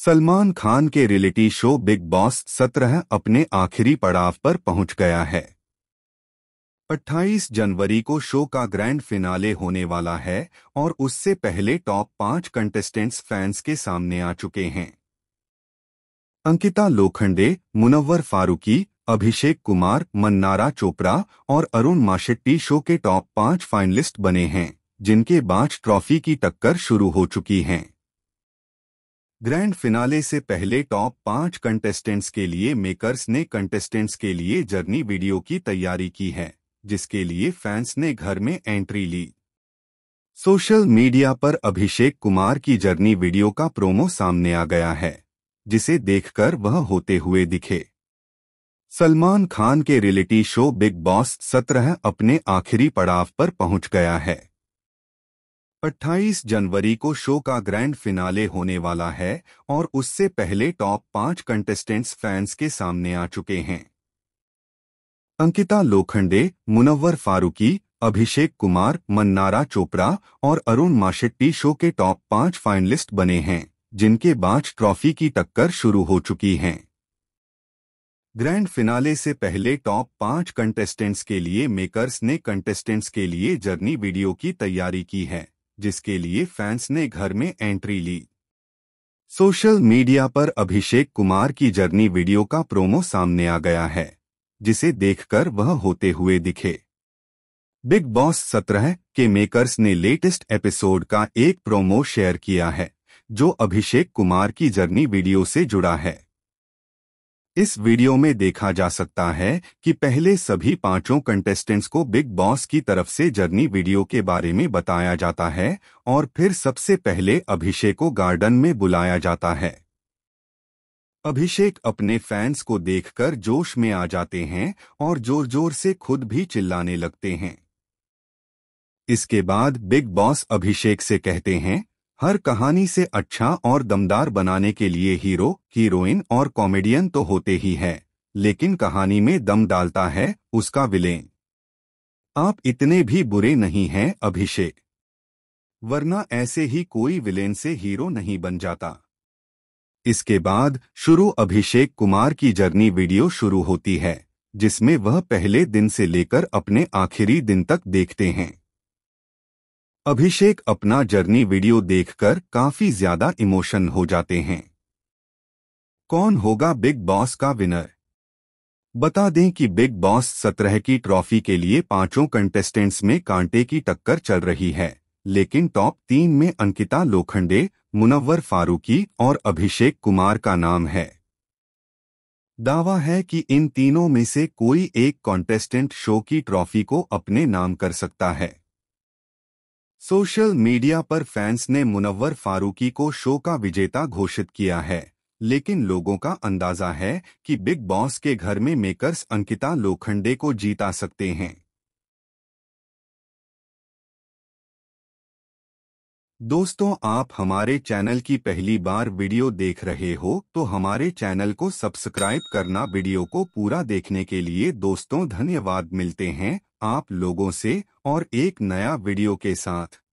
सलमान खान के reality show big boss सत्रह अपने आखिरी पड़ाव पर पहुंच गया है 28 जनवरी को शो का ग्रैंड फिनाले होने वाला है और उससे पहले टॉप पांच कंटेस्टेंट्स फैंस के सामने आ चुके हैं अंकिता लोखंडे मुनव्वर फारूकी अभिषेक कुमार मन्नारा चोपड़ा और अरुण माशेट्टी शो के टॉप पांच फाइनलिस्ट बने हैं जिनके बाद ट्रॉफी की टक्कर शुरू हो चुकी है ग्रैंड फिनाले से पहले टॉप पांच कंटेस्टेंट्स के लिए मेकर्स ने कंटेस्टेंट्स के लिए जर्नी वीडियो की तैयारी की है जिसके लिए फैंस ने घर में एंट्री ली सोशल मीडिया पर अभिषेक कुमार की जर्नी वीडियो का प्रोमो सामने आ गया है जिसे देखकर वह होते हुए दिखे सलमान खान के रियलिटी शो बिग बॉस सत्रह अपने आखिरी पड़ाव पर पहुंच गया है 28 जनवरी को शो का ग्रैंड फिनाले होने वाला है और उससे पहले टॉप पांच कंटेस्टेंट्स फैंस के सामने आ चुके हैं अंकिता लोखंडे मुनव्वर फारूकी अभिषेक कुमार मन्नारा चोपड़ा और अरुण माशेट्टी शो के टॉप पांच फाइनलिस्ट बने हैं जिनके बाद ट्रॉफी की टक्कर शुरू हो चुकी है ग्रैंड फिनाले से पहले टॉप पांच कंटेस्टेंट्स के लिए मेकर्स ने कंटेस्टेंट्स के लिए जर्नी वीडियो की तैयारी की है जिसके लिए फैंस ने घर में एंट्री ली सोशल मीडिया पर अभिषेक कुमार की जर्नी वीडियो का प्रोमो सामने आ गया है जिसे देखकर वह होते हुए दिखे बिग बॉस सत्रह के मेकर्स ने लेटेस्ट एपिसोड का एक प्रोमो शेयर किया है जो अभिषेक कुमार की जर्नी वीडियो से जुड़ा है इस वीडियो में देखा जा सकता है कि पहले सभी पांचों कंटेस्टेंट्स को बिग बॉस की तरफ से जर्नी वीडियो के बारे में बताया जाता है और फिर सबसे पहले अभिषेक को गार्डन में बुलाया जाता है अभिषेक अपने फैंस को देखकर जोश में आ जाते हैं और जोर जोर से खुद भी चिल्लाने लगते हैं इसके बाद बिग बॉस अभिषेक से कहते हैं हर कहानी से अच्छा और दमदार बनाने के लिए हीरो हीरोइन और कॉमेडियन तो होते ही हैं लेकिन कहानी में दम डालता है उसका विलेन आप इतने भी बुरे नहीं हैं अभिषेक वरना ऐसे ही कोई विलेन से हीरो नहीं बन जाता इसके बाद शुरू अभिषेक कुमार की जर्नी वीडियो शुरू होती है जिसमें वह पहले दिन से लेकर अपने आखिरी दिन तक देखते हैं अभिषेक अपना जर्नी वीडियो देखकर काफी ज्यादा इमोशन हो जाते हैं कौन होगा बिग बॉस का विनर बता दें कि बिग बॉस सत्रह की ट्रॉफी के लिए पांचों कंटेस्टेंट्स में कांटे की टक्कर चल रही है लेकिन टॉप तीन में अंकिता लोखंडे मुनव्वर फारूकी और अभिषेक कुमार का नाम है दावा है कि इन तीनों में से कोई एक कॉन्टेस्टेंट शो की ट्रॉफी को अपने नाम कर सकता है सोशल मीडिया पर फैंस ने मुनव्वर फारूकी को शो का विजेता घोषित किया है लेकिन लोगों का अंदाजा है कि बिग बॉस के घर में मेकर्स अंकिता लोखंडे को जीता सकते हैं दोस्तों आप हमारे चैनल की पहली बार वीडियो देख रहे हो तो हमारे चैनल को सब्सक्राइब करना वीडियो को पूरा देखने के लिए दोस्तों धन्यवाद मिलते हैं आप लोगों से और एक नया वीडियो के साथ